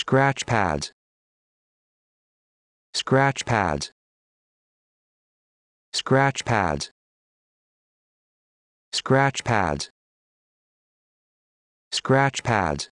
Scratch pads. Scratch pads. Scratch pads. Scratch pads. Scratch pads.